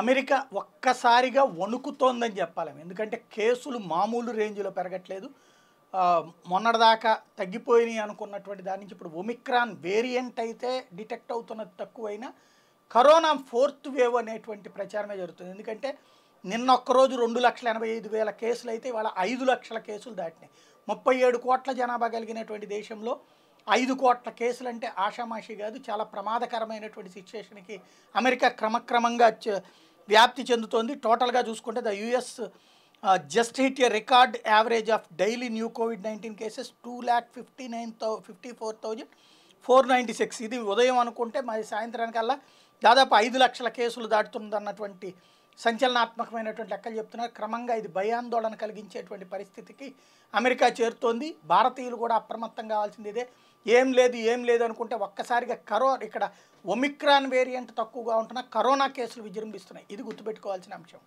America ఒక్కసారిగా వణుకుతోందని చెప్పాలి ఎందుకంటే కేసులు మామూలు రేంజ్లో పెరగట్లేదు మొన్నటిదాకా తగ్గిపోయినాయి అనుకున్నటువంటి దాని నుంచి ఇప్పుడు ఒమిక్రాన్ వేరియంట్ అయితే డిటెక్ట్ అవుతున్నది తక్కువైనా కరోనా ఫోర్త్ వేవ్ అనేటువంటి ప్రచారమే జరుగుతుంది ఎందుకంటే నిన్న ఒక్కరోజు రెండు లక్షల ఎనభై ఐదు వేల కేసులు అయితే ఇవాళ ఐదు లక్షల కేసులు దాటినాయి ముప్పై ఏడు కోట్ల జనాభా కలిగినటువంటి దేశంలో ఐదు కోట్ల కేసులు అంటే ఆషామాషి కాదు చాలా ప్రమాదకరమైనటువంటి సిచ్యుయేషన్కి అమెరికా క్రమక్రమంగా వ్యాప్తి చెందుతోంది టోటల్గా చూసుకుంటే the US just hit a record average of daily new COVID nineteen cases two lakh fifty nine thou fifty four thousand four ninety six ఇది ఉదయం అనుకుంటే మరి సాయంత్రానికల్లా దాదాపు ఐదు లక్షల కేసులు దాటుతుందన్నటువంటి సంచలనాత్మకమైనటువంటి లెక్కలు చెప్తున్నారు క్రమంగా ఇది భయాందోళన కలిగించేటువంటి పరిస్థితికి అమెరికా చేరుతోంది భారతీయులు కూడా అప్రమత్తం కావాల్సింది ఇదే ఏం లేదు ఏం లేదు అనుకుంటే ఒక్కసారిగా కరో ఇక్కడ ఒమిక్రాన్ వేరియంట్ తక్కువగా ఉంటున్న కరోనా కేసులు విజృంభిస్తున్నాయి ఇది గుర్తుపెట్టుకోవాల్సిన అంశం